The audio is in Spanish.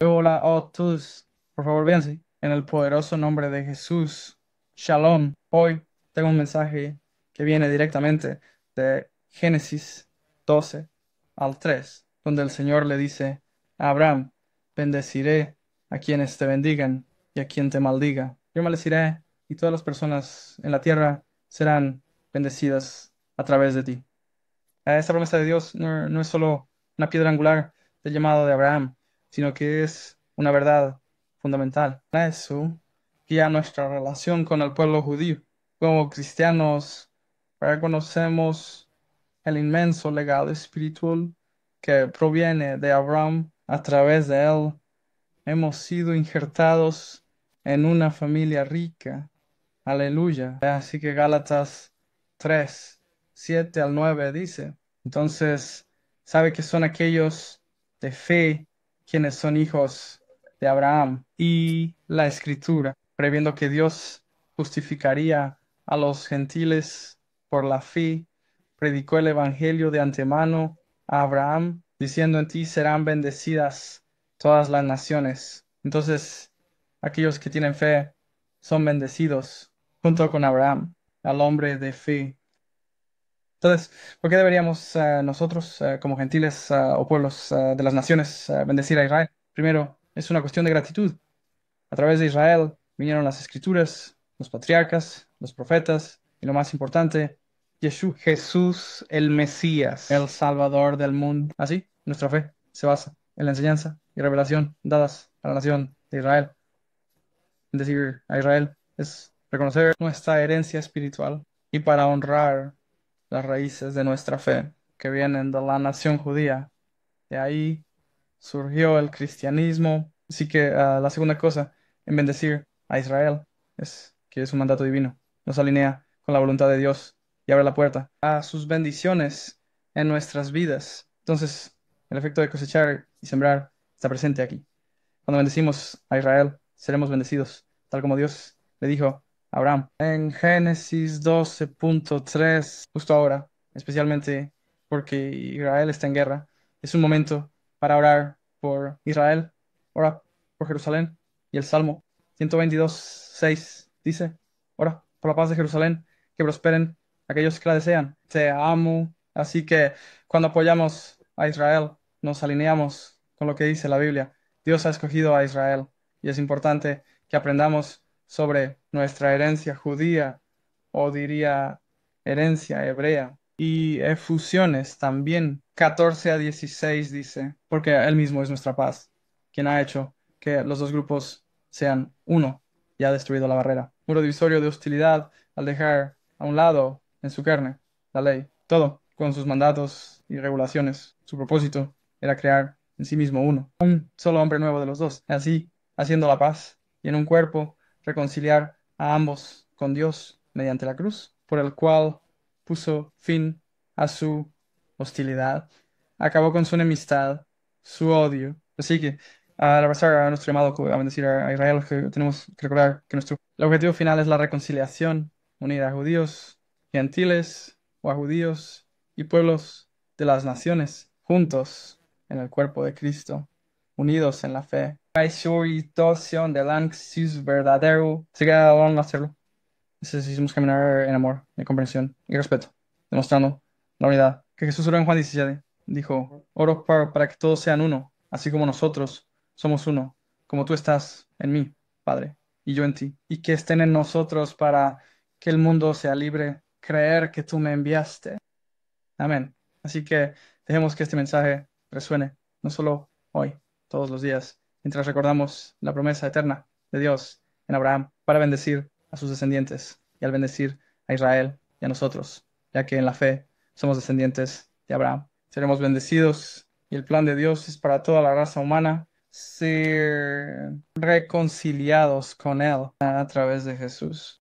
Hola a todos, por favor véanse, en el poderoso nombre de Jesús. Shalom. Hoy tengo un mensaje que viene directamente de Génesis 12 al 3, donde el Señor le dice a Abraham, bendeciré a quienes te bendigan y a quien te maldiga. Yo maldeciré y todas las personas en la tierra serán bendecidas a través de ti. Eh, esta promesa de Dios no, no es solo una piedra angular del llamado de Abraham, sino que es una verdad fundamental. Eso guía nuestra relación con el pueblo judío. Como cristianos, reconocemos el inmenso legado espiritual que proviene de Abraham. A través de él hemos sido injertados en una familia rica. Aleluya. Así que Gálatas 3, 7 al 9 dice, entonces, sabe que son aquellos de fe quienes son hijos de Abraham y la escritura, previendo que Dios justificaría a los gentiles por la fe, predicó el Evangelio de antemano a Abraham, diciendo en ti serán bendecidas todas las naciones. Entonces, aquellos que tienen fe son bendecidos junto con Abraham, al hombre de fe entonces, ¿por qué deberíamos eh, nosotros, eh, como gentiles eh, o pueblos de las naciones, bendecir a Israel? Primero, es una cuestión de gratitud. A través de Israel vinieron las escrituras, los patriarcas, los profetas y lo más importante, jesús Jesús el Mesías, el Salvador del mundo. Así, nuestra fe se basa en la enseñanza y revelación dadas a la nación de Israel. Bendecir a Israel es reconocer nuestra herencia espiritual y para honrar las raíces de nuestra fe, que vienen de la nación judía. De ahí surgió el cristianismo. Así que ah, la segunda cosa, en bendecir a Israel, es que es un mandato divino. Nos alinea con la voluntad de Dios y abre la puerta a sus bendiciones en nuestras vidas. Entonces, el efecto de cosechar y sembrar está presente aquí. Cuando bendecimos a Israel, seremos bendecidos, tal como Dios le dijo Abraham. En Génesis 12.3, justo ahora, especialmente porque Israel está en guerra, es un momento para orar por Israel, ora por Jerusalén. Y el Salmo 122.6 dice, ora por la paz de Jerusalén, que prosperen aquellos que la desean. Te amo. Así que cuando apoyamos a Israel, nos alineamos con lo que dice la Biblia. Dios ha escogido a Israel y es importante que aprendamos sobre nuestra herencia judía, o diría herencia hebrea, y efusiones también. 14 a 16 dice, porque Él mismo es nuestra paz, quien ha hecho que los dos grupos sean uno y ha destruido la barrera. Muro divisorio de hostilidad al dejar a un lado en su carne la ley, todo con sus mandatos y regulaciones. Su propósito era crear en sí mismo uno, un solo hombre nuevo de los dos, así haciendo la paz y en un cuerpo reconciliar a ambos con Dios mediante la cruz, por el cual puso fin a su hostilidad, acabó con su enemistad, su odio. Así que al abrazar a nuestro amado, a decir, a Israel, que tenemos que recordar que nuestro el objetivo final es la reconciliación, unir a judíos, gentiles o a judíos y pueblos de las naciones, juntos en el cuerpo de Cristo, unidos en la fe Situación de verdadero a hacerlo. Necesitamos caminar en amor, en comprensión y respeto, demostrando la unidad. Que Jesús oró en Juan 17, dijo, oro para, para que todos sean uno, así como nosotros somos uno, como tú estás en mí, Padre, y yo en ti, y que estén en nosotros para que el mundo sea libre, creer que tú me enviaste. Amén. Así que dejemos que este mensaje resuene, no solo hoy, todos los días mientras recordamos la promesa eterna de Dios en Abraham para bendecir a sus descendientes y al bendecir a Israel y a nosotros, ya que en la fe somos descendientes de Abraham. Seremos bendecidos y el plan de Dios es para toda la raza humana ser reconciliados con Él a través de Jesús.